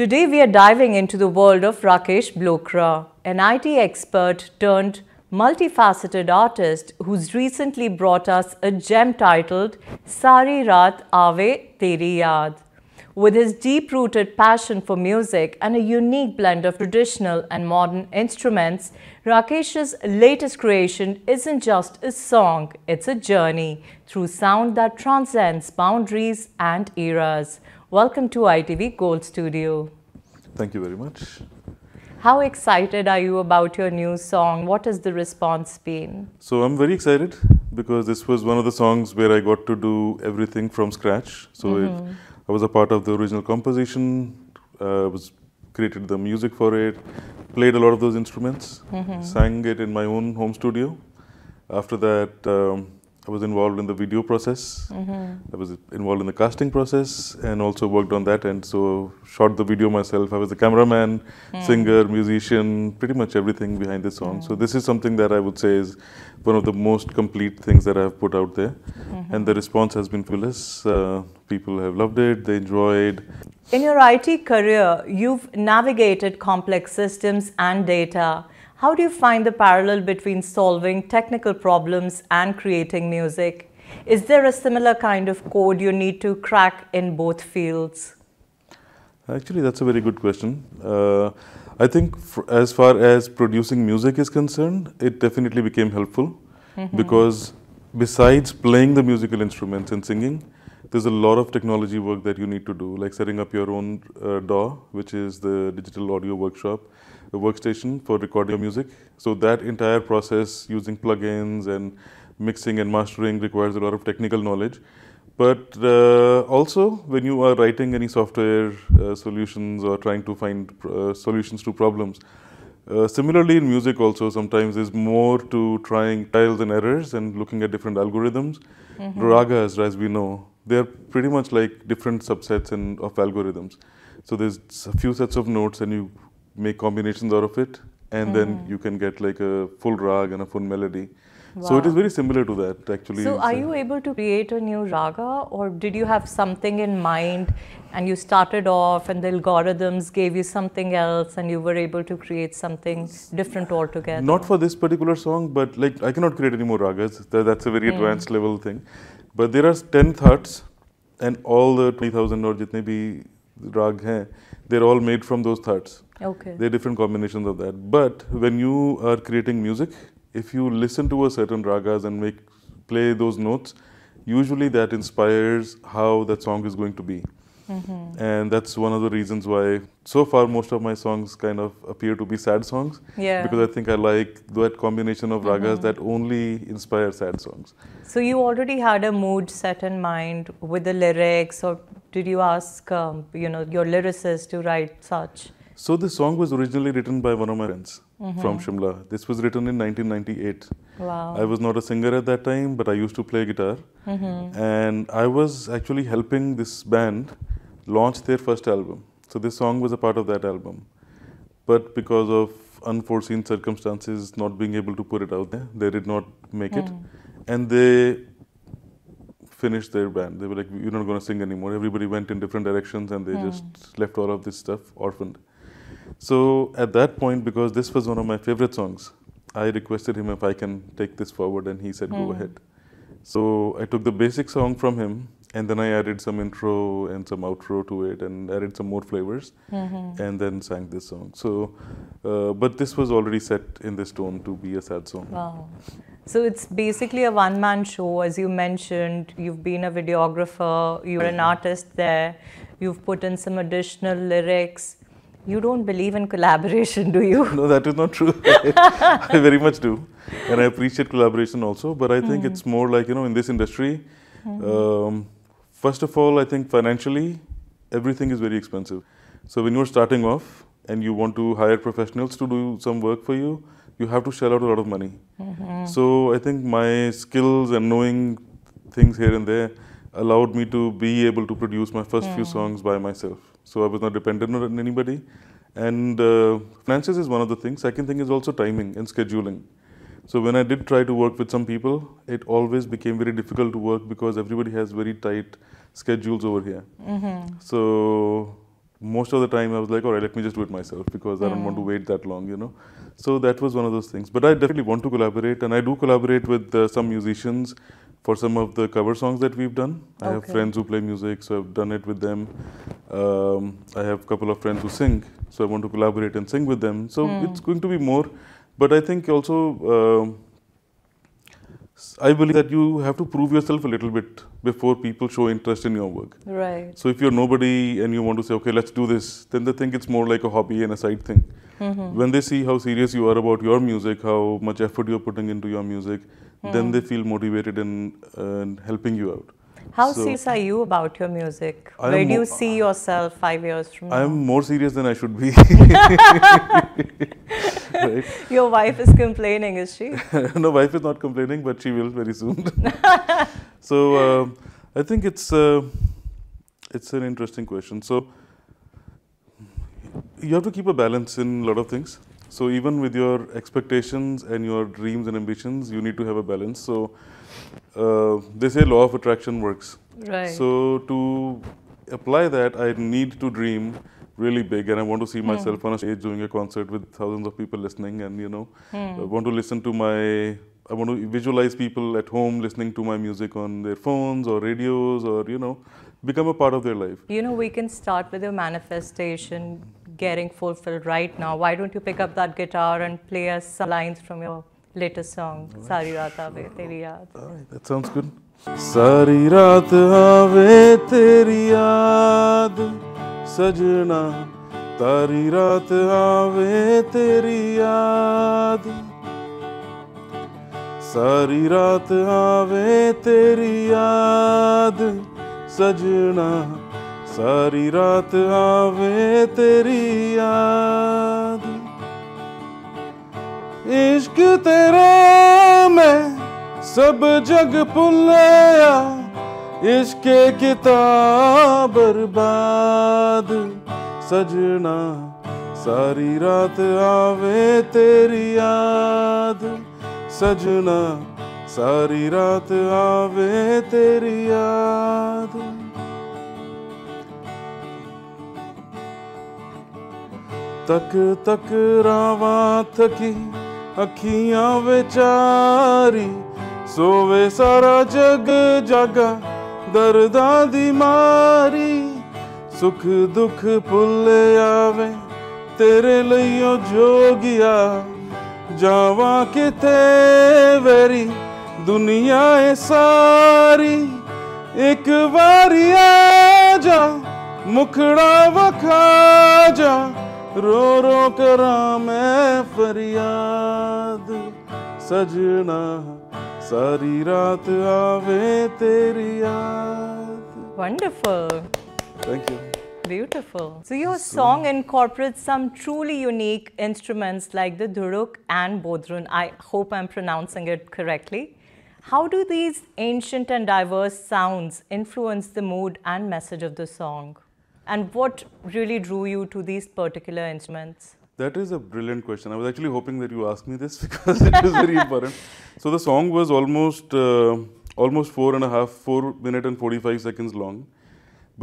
Today we are diving into the world of Rakesh Blokra, an IT expert turned multifaceted artist who's recently brought us a gem titled Sari Raat Aave Teri Yaad. With his deep-rooted passion for music and a unique blend of traditional and modern instruments, Rakesh's latest creation isn't just a song, it's a journey through sound that transcends boundaries and eras. Welcome to ITV Gold Studio. Thank you very much. How excited are you about your new song? What has the response been? So I'm very excited because this was one of the songs where I got to do everything from scratch. So mm -hmm. it, mm-hmm. I was a part of the original composition. Uh, was created the music for it, played a lot of those instruments, mm -hmm. sang it in my own home studio. After that. Um, I was involved in the video process. Mm-hmm. I was involved in the casting process and also worked on that and so shot the video myself. I was a cameraman, mm. singer, musician, pretty much everything behind the song. Mm. So this is something that I would say is one of the most complete things that I have put out there. Mm-hmm. And the response has been fabulous. Uh, people have loved it, they enjoyed. In your IT career, you've navigated complex systems and data. How do you find the parallel between solving technical problems and creating music? Is there a similar kind of code you need to crack in both fields? Actually, that's a very good question. Uh, I think as far as producing music is concerned, it definitely became helpful mm -hmm. because besides playing the musical instruments and singing, there's a lot of technology work that you need to do, like setting up your own uh, DAW, which is the Digital Audio Workshop, the workstation for recording your music. So that entire process using plugins and mixing and mastering requires a lot of technical knowledge. But uh, also, when you are writing any software uh, solutions or trying to find uh, solutions to problems, uh, similarly in music also sometimes is more to trying trials and errors and looking at different algorithms. Mm -hmm. Ragas, as we know, they're pretty much like different subsets in, of algorithms. So there's a few sets of notes and you make combinations out of it, and mm. then mm-hmm. you can get like a full rag and a full melody. Wow. So it is very similar to that actually. So are you able to create a new raga or did you have something in mind and you started off and the algorithms gave you something else and you were able to create something different altogether? Not for this particular song but like I cannot create any more ragas. That's a very hmm. advanced level thing. But there are 10 thoughts and all the 20,000 or jitne bhi Ragas, they're all made from those thoughts. Okay. They're different combinations of that. But when you are creating music, if you listen to a certain ragas and make play those notes, usually that inspires how that song is going to be. Mm-hmm. And that's one of the reasons why so far most of my songs kind of appear to be sad songs. Yeah. Because I think I like that combination of ragas mm-hmm. that only inspire sad songs. So you already had a mood set in mind with the lyrics or did you ask, um, you know, your lyricist to write such? So this song was originally written by one of my friends mm-hmm. from Shimla. This was written in 1998. Wow. I was not a singer at that time, but I used to play guitar. Mm-hmm. And I was actually helping this band launch their first album. So this song was a part of that album. But because of unforeseen circumstances, not being able to put it out there, they did not make mm. it. And they finished their band. They were like, "You're not going to sing anymore." Everybody went in different directions, and they mm. just left all of this stuff orphaned. So at that point, because this was one of my favorite songs, I requested him if I can take this forward, and he said, mm. "Go hmm. ahead." So I took the basic song from him and then I added some intro and some outro to it, and added some more flavors, mm-hmm. and then sang this song. So, uh, but this was already set in this tone to be a sad song. Wow. So it's basically a one-man show, as you mentioned. You've been a videographer, you're an mm-hmm. artist there, you've put in some additional lyrics. You don't believe in collaboration, do you? No, that is not true. I, very much do. And I appreciate collaboration also, but I think mm. it's more like, you know, in this industry, mm-hmm. um, First of all, I think financially, everything is very expensive. So when you're starting off and you want to hire professionals to do some work for you, you have to shell out a lot of money. Mm-hmm. So I think my skills and knowing things here and there allowed me to be able to produce my first few mm. songs by myself. So I was not dependent on anybody. And uh, finances is one of the things. Second thing is also timing and scheduling. So when I did try to work with some people, it always became very difficult to work because everybody has very tight schedules over here. Mm-hmm. So most of the time I was like, all right, let me just do it myself because mm. I don't want to wait that long, you know. So that was one of those things. But I definitely want to collaborate, and I do collaborate with uh, some musicians for some of the cover songs that we've done. I okay. have friends who play music, so I've done it with them. Um, I have a couple of friends who sing, so I want to collaborate and sing with them. So mm. it's going to be more but I think also, uh, I believe that you have to prove yourself a little bit before people show interest in your work. Right. So if you're nobody and you want to say, okay, let's do this, then they think it's more like a hobby and a side thing. Mm -hmm. When they see how serious you are about your music, how much effort you're putting into your music, mm. then they feel motivated in in helping you out. How so, serious are you about your music? I Where do you see yourself five years from now? I am more serious than I should be. right? Your wife is complaining, is she? no, wife is not complaining, but she will very soon. so uh, I think it's uh, it's an interesting question. So you have to keep a balance in a lot of things. So even with your expectations and your dreams and ambitions, you need to have a balance. So uh, they say law of attraction works. Right. So to apply that, I need to dream really big and I want to see hmm. myself mm. on a stage doing a concert with thousands of people listening and you know mm. I want to listen to my I want to visualize people at home listening to my music on their phones or radios or you know become a part of their life. You know we can start with your manifestation getting fulfilled right now. Why don't you pick up that guitar and play us some lines from your latest song सारी रात आवे तेरी याद that sounds good सारी रात आवे तेरी याद सजना तारी रात आवे तेरी याद सारी रात आवे तेरी याद सजना सारी रात आवे तेरी याद इश्क तेरे में सब जग पुलया इश्क किताब बर्बाद सजना सारी रात आवे तेरी याद सजना सारी रात आवे तेरी याद तक तक रावा थकी ਅੱਖੀਆਂ ਵਿਚਾਰੀ ਸੋਵੇ ਸਾਰਾ ਜਗ ਜਾਗਾ ਦਰਦਾਂ ਦੀ ਮਾਰੀ ਸੁਖ ਦੁਖ ਭੁੱਲ ਆਵੇ ਤੇਰੇ ਲਈ ਉਹ ਜੋਗਿਆ ਜਾਵਾਂ ਕਿਤੇ ਵੇਰੀ ਦੁਨੀਆ ਐ ਸਾਰੀ ਇੱਕ ਵਾਰੀ ਆ ਜਾ ਮੁਖੜਾ ਵਖਾ ਜਾ रो रो करा मैं फरियाद सजना सारी रात आवे तेरी याद Wonderful. Thank you. Beautiful. So your song incorporates some truly unique instruments like the dhuruk and Bodrun. I hope I'm pronouncing it correctly. How do these ancient and diverse sounds influence the mood and message of the song? And what really drew you to these particular instruments? That is a brilliant question. I was actually hoping that you asked me this because it was very important. So the song was almost uh, almost four and a half, four minute and forty-five seconds long,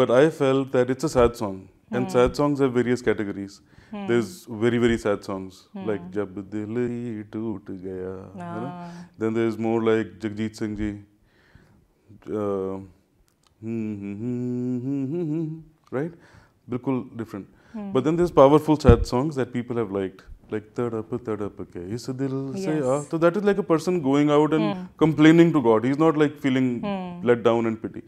but I felt that it's a sad song, hmm. and sad songs have various categories. Hmm. There's very very sad songs hmm. like Jab Dil Toot Gaya. Ah. You know? Ah. Then there's more like Jagjit Singh Ji. Uh, hmm, hmm, hmm, right? बिल्कुल different But then there's powerful sad songs that people have liked, like tadap tadap Okay, so they yes. say, ah so that is like a person going out and hmm. complaining to god he's not like feeling hmm. let down and pity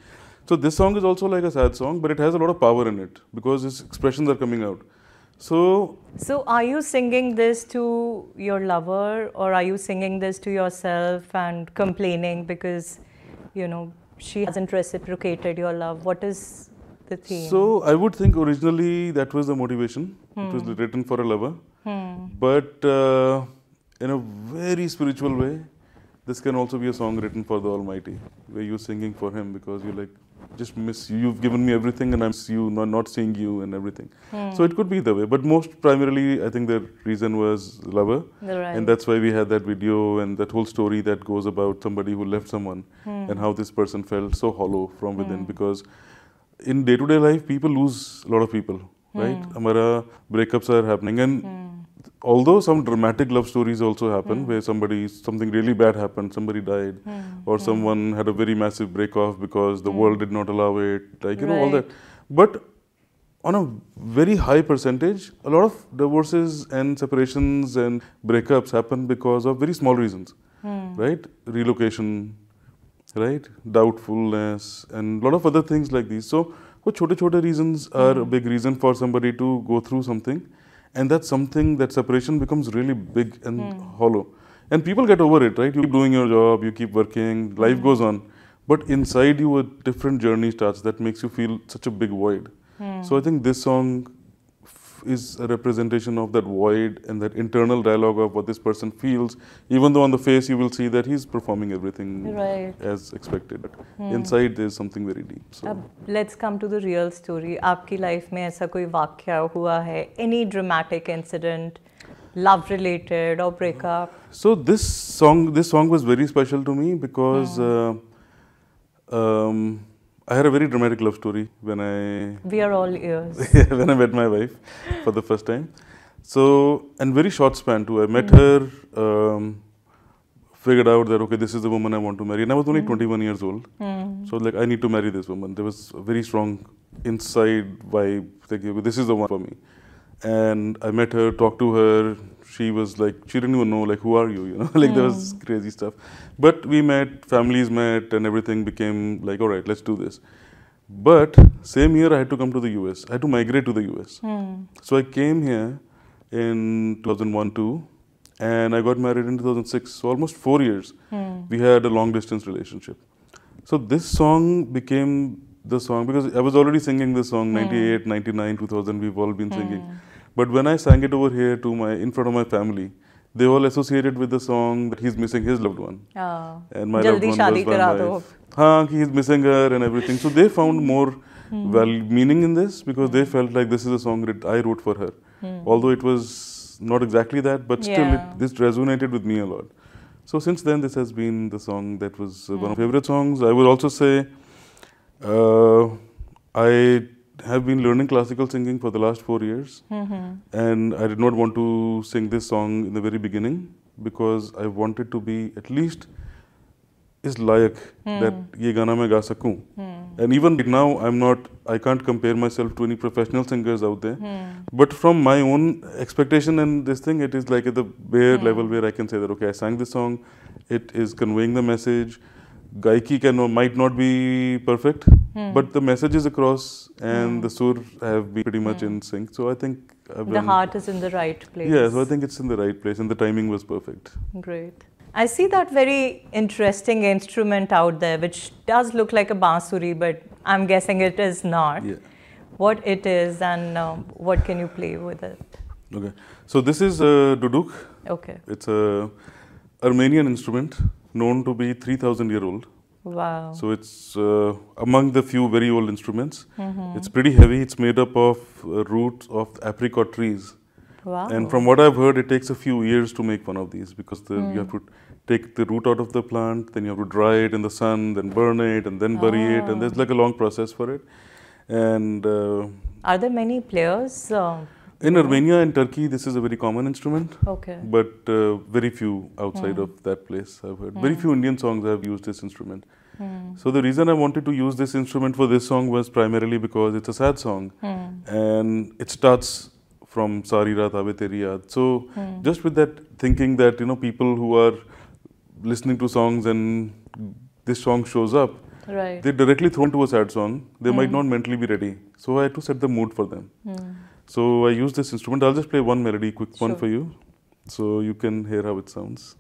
so this song is also like a sad song but it has a lot of power in it because his expressions are coming out so so are you singing this to your lover or are you singing this to yourself and complaining because you know she hasn't reciprocated your love what is the theme? So I would think originally that was the motivation. Hmm. It was hmm. written for a lover, hmm. but uh, in a very spiritual way, this can also be a song written for the Almighty, where you're singing for Him because you're like, just miss you. You've given me everything, and i miss you not not seeing you and everything. Hmm. So it could be the way, but most primarily, I think the reason was lover, right. and that's why we had that video and that whole story that goes about somebody who left someone hmm. and how this person felt so hollow from within hmm. because in day to day life, people lose a lot of people, hmm. right? Amara breakups are happening, and hmm. although some dramatic love stories also happen, hmm. where somebody something really bad happened, somebody died, hmm. or hmm. someone had a very massive break off because the world did not allow it, like you right. know all that. But on a very high percentage, a lot of divorces and separations and breakups happen because of very small reasons, right? Relocation, right? Doubtfulness and lot of other things like these. So, what छोटे छोटे reasons are a hmm. big reason for somebody to go through something, and that's something that separation becomes really big and mm. hollow. And people get over it, right? You keep doing your job, you keep working, life mm. goes on, but inside you a different journey starts that makes you feel such a big void. Mm. So I think this song is a representation of that void and that internal dialogue of what this person feels, even though on the face you will see that he's performing everything right. as expected. But hmm. inside there is something very deep. So. Uh, let's come to the real story. आपकी life में ऐसा कोई वाक्या हुआ है? Any dramatic incident? love related or breakup so this song this song was very special to me because hmm. uh, um, I had a very dramatic love story when I. We are all ears. when I met my wife for the first time. So, and very short span too. I met mm. her, um, figured out that, okay, this is the woman I want to marry. And I was only mm. 21 years old. Mm. So, like, I need to marry this woman. There was a very strong inside vibe, thinking, okay, this is the one for me. And I met her, talked to her, she was like she didn't even know like who are you you know like mm. there was hmm. crazy stuff but we met families met and everything became like all right let's do this but same year i had to come to the us i had to migrate to the us mm. so i came here in 2001 2 and i got married in 2006 so almost 4 years mm. we had a long distance relationship so this song became the song because i was already singing this song hmm. 98 99 2000 we've all been hmm. singing but when I sang it over here to my in front of my family, they all associated with the song that he's missing his loved one. Ah. And my Jaldi loved one was my Haan, he's missing her and everything. So they found hmm. more hmm. well meaning in this because they hmm. felt like this is a song that I wrote for her. Hmm. Although it was not exactly that, but still yeah. it, this resonated with me a lot. So since then, this has been the song that was uh, hmm. one of hmm. my favorite songs. I would also say uh, I have been learning classical singing for the last four years, mm-hmm. and I did not want to sing this song in the very beginning because I wanted to be at least is layak mm. that ye gana main ga sakun. Mm. And even now, I'm not. I can't compare myself to any professional singers out there. Mm. But from my own expectation and this thing, it is like at the bare hmm. level where I can say that okay, I sang this song. It is conveying the message. Gaiki can might not be perfect, hmm. but the message is across, and hmm. the sur have been pretty much hmm. in sync. So I think I've the heart is in the right place. Yeah, so I think it's in the right place, and the timing was perfect. Great. I see that very interesting instrument out there, which does look like a bansuri, but I'm guessing it is not. Yeah. What it is and uh, what can you play with it? Okay. So this is a duduk. Okay. It's a Armenian instrument known to be 3,000 year old. Wow. So it's uh, among the few very old instruments. Mm -hmm. It's pretty heavy. It's made up of uh, roots of apricot trees. Wow. And from what I've heard, it takes a few years to make one of these because the, mm. you have hmm. to take the root out of the plant, then you have to dry it in the sun, then burn it, and then bury it. And there's oh. like a long process for it. And uh, are there many players? Uh, in Armenia and Turkey, this is a very common instrument. Okay. But uh, very few outside mm. of that place I've heard. Mm. Very hmm. few Indian songs have used this instrument. Mm. So the reason I wanted to use this instrument for this song was primarily because it's a sad song, hmm. and it starts from Sari Raat Aave Teri Yaad. So hmm. just with that thinking that you know people who are listening to songs and this song shows up, right. they're directly thrown to a sad song. They might not mentally be ready. So I had to set the mood for them. So I use this instrument. I'll just play one melody, quick sure. one for you. So you can hear how it sounds.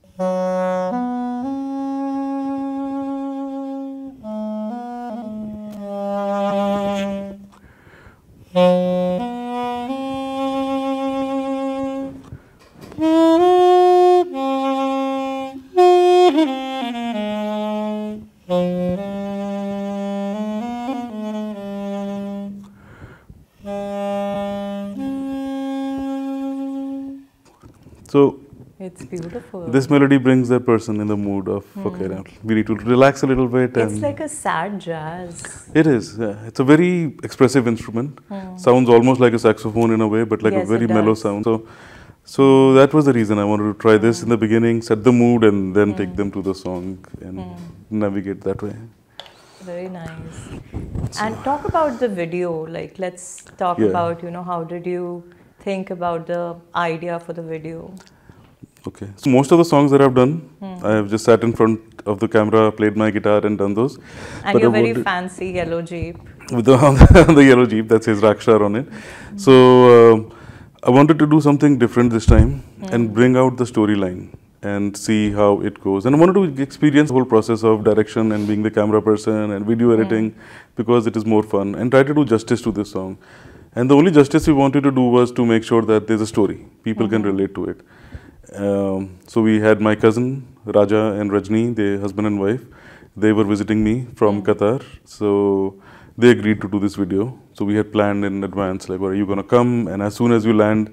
So it's beautiful. This melody brings that person in the mood of mm. okay, we need to relax a little bit. it's like a sad jazz. It is. Yeah. It's a very expressive instrument. Mm. Sounds almost like a saxophone in a way, but like yes, a very mellow sound. So, so that was the reason I wanted to try mm. this in the beginning, set the mood, and then take hmm. them to the song and hmm. navigate that way. Very nice. So. And talk about the video. Like, let's talk yeah. about you know how did you think about the idea for the video? Okay. So most of the songs that I've done, hmm. I have just sat in front of the camera, played my guitar, and done those. And but I very fancy yellow jeep. With the, the yellow jeep that says Rakshar on it. Hmm. So uh, I wanted to do something different this time hmm. and bring out the storyline and see how it goes. And I wanted to experience the whole process of direction and being the camera person and video hmm. editing because it is more fun and try to do justice to this song. And the only justice we wanted to do was to make sure that there's a story, people mm -hmm. can mm-hmm. relate to it. Um, so we had my cousin Raja and Rajni, their husband and wife. They were visiting me from mm-hmm. Qatar, so they agreed to do this video. So we had planned in advance, like, well, are you gonna come? And as soon as you land,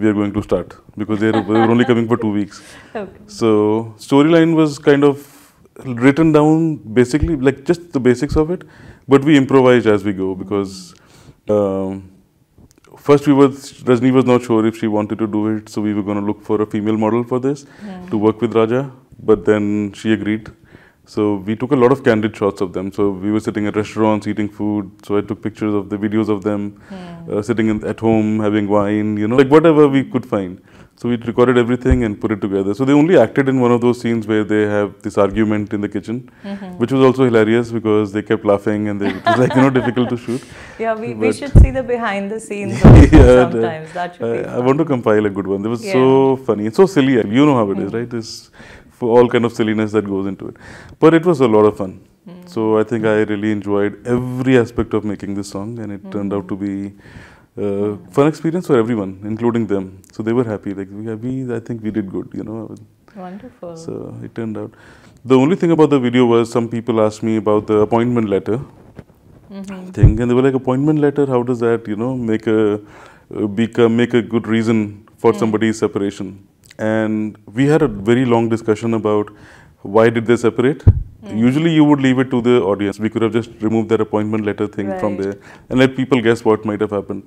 we are going to start because they were only coming for two weeks. Okay. So storyline was kind of written down basically, like just the basics of it, but we improvised as we go because. Mm-hmm. Um, first we was Rajni was not sure if she wanted to do it, so we were going to look for a female model for this yeah. to work with Raja, but then she agreed. So we took a lot of candid shots of them. So we were sitting at restaurants eating food. So I took pictures of the videos of them yeah. uh, sitting in, at home having wine, you know, like whatever we could find. So we recorded everything and put it together. So they only acted in one of those scenes where they have this argument in the kitchen, mm -hmm. which was also hilarious because they kept laughing and they, it was like you know difficult to shoot. Yeah, we, we should see the behind the scenes yeah, sometimes. that should be. Uh, I want to compile a good one. It was yeah. so funny. It's so silly. You know how it mm -hmm. is, right? This for all kind of silliness that goes into it. But it was a lot of fun. Mm -hmm. So I think I really enjoyed every aspect of making this song, and it turned out mm. to be uh, fun experience for everyone, including them. So they were happy. Like we, we, I think we did good. You know. Wonderful. So it turned out. The only thing about the video was some people asked me about the appointment letter mm mm-hmm. -hmm. thing, and they were like, appointment letter. How does that, you know, make a uh, become make a good reason for mm. somebody's separation? And we had a very long discussion about why did they separate Mm. Usually you would leave it to the audience. We could have just removed that appointment letter thing right. from there and let people guess what might have happened.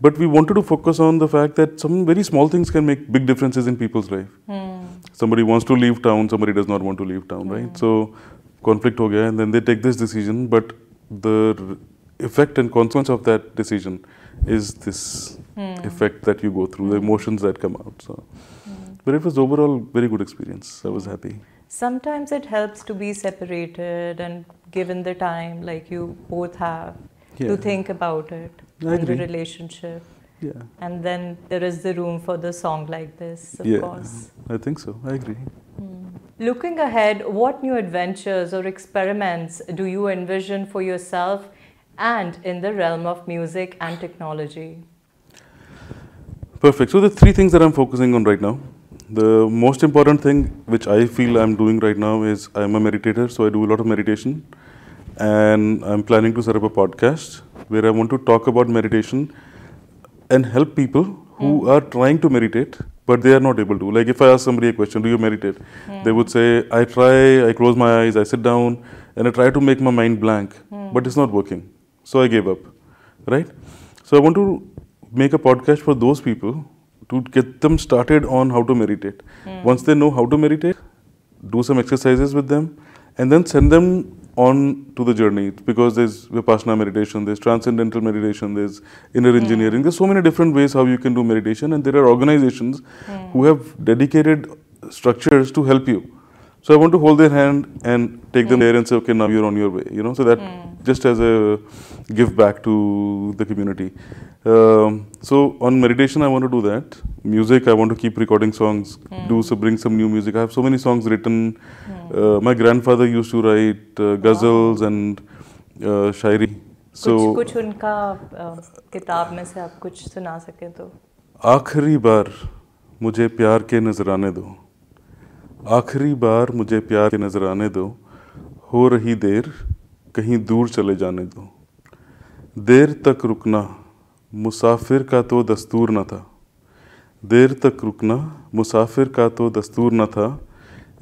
But we wanted to focus on the fact that some very small things can make big differences in people's life. Mm. Somebody wants to leave town, somebody does not want to leave town, mm. right? So conflict ho gaya and then they take this decision, but the effect and consequence of that decision is this hmm. effect that you go through, the hmm. emotions that come out. So, hmm. but it was overall very good experience. I was happy sometimes it helps to be separated and given the time like you both have yeah. to think about it I and agree. the relationship yeah. And then there is the room for the song like this, of yeah, course. I think so. I agree. Hmm. Looking ahead, what new adventures or experiments do you envision for yourself and in the realm of music and technology? Perfect. So, the three things that I'm focusing on right now the most important thing which I feel I'm doing right now is I'm a meditator, so I do a lot of meditation. And I'm planning to set up a podcast where I want to talk about meditation and help people who mm. are trying to meditate but they are not able to. Like if I ask somebody a question, do you meditate? Mm. They would say, I try, I close my eyes, I sit down, and I try to make my mind blank, mm. but it's not working. So I gave up, right? So I want to make a podcast for those people to get them started on how to meditate. Mm. Once they know how to meditate, do some exercises with them, and then send them on to the journey because there's vipassana meditation, there's transcendental meditation, there's inner mm. engineering. There's so many different ways how you can do meditation, and there are organizations mm. who have dedicated structures to help you. So I want to hold their hand and take them hmm. there and say, okay, now you're on your way. You know, so that hmm. just as a give back to the community. Um, so on meditation, I want to do that. Music, I want to keep recording songs. Mm. Do so, bring some new music. I have so many songs written. Mm. Uh, my grandfather used to write uh, ghazals wow. and uh, shairi. So कुछ कुछ उनका uh, किताब में से आप कुछ सुना सके तो. आखिरी बार मुझे प्यार के नजराने दो. आखिरी बार मुझे प्यार के नजराने दो. हो रही देर कहीं दूर चले जाने दो. देर तक रुकना मुसाफिर का तो दस्तूर न था देर तक रुकना मुसाफिर का तो दस्तूर न था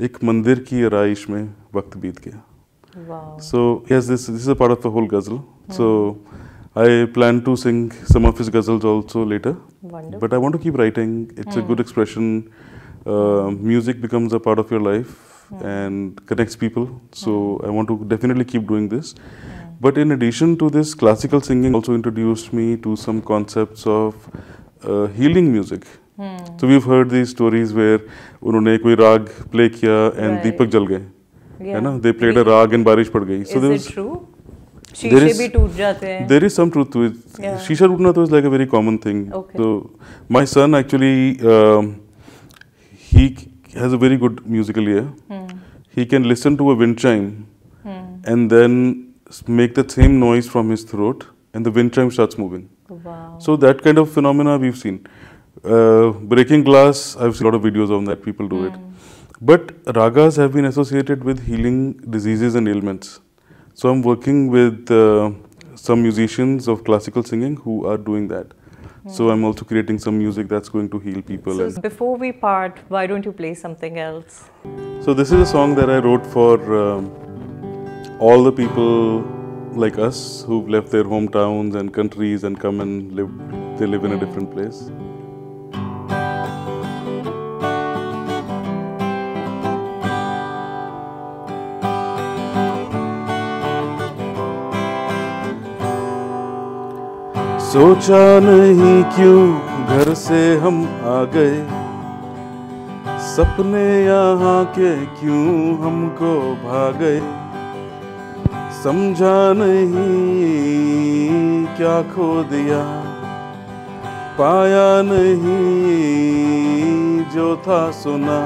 एक मंदिर की आरइश में वक्त बीत गया so yes this this a part of the whole ghazal so I plan to sing some of his ghazals also later but I want to keep writing it's a good expression music becomes a part of your life and connects people so I want to definitely keep doing this But in addition to this, classical singing also introduced me to some concepts of uh, healing music. Hmm. So we've heard these stories where उन्होंने कोई rag play किया and right. दीपक जल गए, yeah. They played a rag and बारिश पड़ गई. So is there was, it true? शीशे is, भी टूट There is some truth to it. Yeah. शीशा टूटना is like a very common thing. Okay. So my son actually um, he has a very good musical ear. Hmm. He can listen to a wind chime hmm. and then make that same noise from his throat and the wind chime starts moving. Wow. So that kind of phenomena we've seen. Uh, breaking glass, I've seen a lot of videos on that, people do mm. it. Hmm. But ragas have been associated with healing diseases and ailments. So I'm working with uh, some musicians of classical singing who are doing that. Hmm. So I'm also creating some music that's going to heal people. So before we part, why don't you play something else? So this is a song that I wrote for um, all the people like us who've left their hometowns and countries and come and live, they live in a different place. सोचा नहीं क्यों घर से हम आ गए सपने यहाँ के क्यों हमको भाग गए समझा नहीं क्या खो दिया पाया नहीं जो था सुना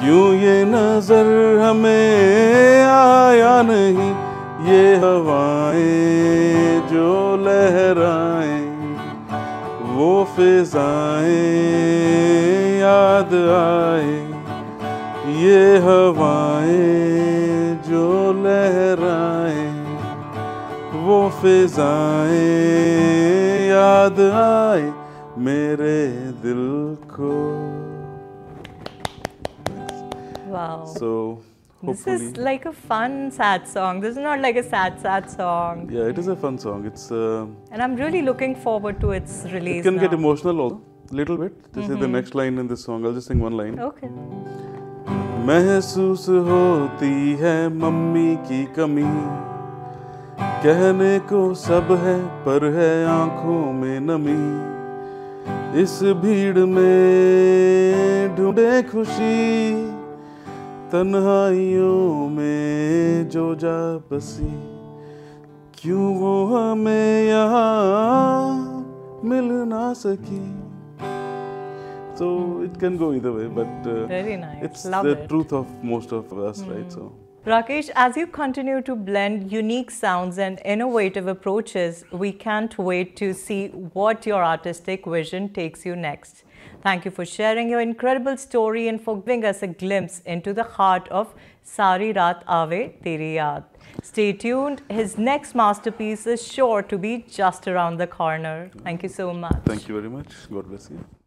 क्यों ये नजर हमें आया नहीं ये हवाएं जो लहराए वो फिजाएं याद आए ये हवाएं जो लहराए वो फिजाएं याद आए मेरे दिल को Wow. So Hopefully. This is like a fun, sad song. This is not like a sad, sad song. Yeah, it is a fun song. It's. Uh, and I'm really looking forward to its release. It can now. get emotional a little bit. This mm -hmm. is the mm-hmm. next line in this song. I'll just sing one line. Okay. महसूस होती है mummy की कमी कहने को सब है पर है आंखों में नमी इस भीड़ में ढूंढे खुशी तन्हाइयों में जो जा बसी क्यों वो हमें यहाँ मिल ना सकी So it can go either way, but uh, very nice. It's Love the it. truth of most of us, mm. right? Hmm. So. Rakesh, as you continue to blend unique sounds and innovative approaches, we can't wait to see what your artistic vision takes you next. Thank you for sharing your incredible story and for giving us a glimpse into the heart of Sari Raat Aave Teri Yaad. Stay tuned. His next masterpiece is sure to be just around the corner. Thank you so much. Thank you very much. God bless you.